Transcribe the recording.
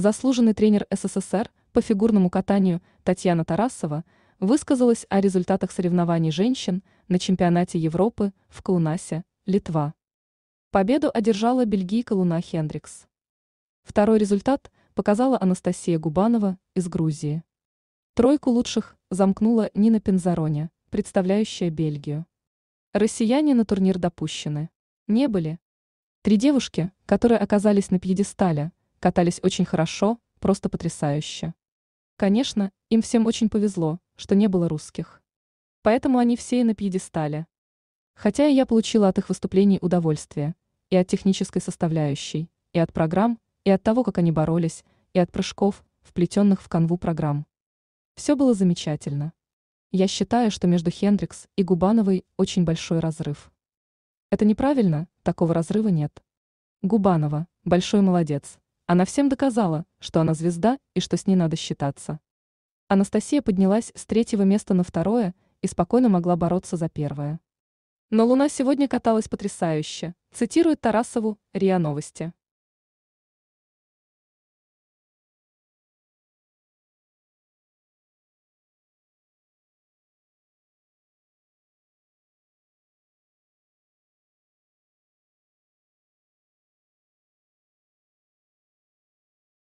заслуженный тренер СССР по фигурному катанию Татьяна Тарасова высказалась о результатах соревнований женщин на чемпионате Европы в Каунасе, Литва. Победу одержала бельгийка Луна Хендрикс. Второй результат показала Анастасия Губанова из Грузии. Тройку лучших замкнула Нина Пензароне, представляющая Бельгию. Россияне на турнир допущены. Не были. Три девушки, которые оказались на пьедестале – Катались очень хорошо, просто потрясающе. Конечно, им всем очень повезло, что не было русских. Поэтому они все и на пьедестале. Хотя и я получила от их выступлений удовольствие, и от технической составляющей, и от программ, и от того, как они боролись, и от прыжков, вплетенных в канву программ. Все было замечательно. Я считаю, что между Хендрикс и Губановой очень большой разрыв. Это неправильно, такого разрыва нет. Губанова – большой молодец, она всем доказала, что она звезда и что с ней надо считаться. Анастасия поднялась с третьего места на второе и спокойно могла бороться за первое. Но Луна сегодня каталась потрясающе, цитирует Тарасову РИА Новости.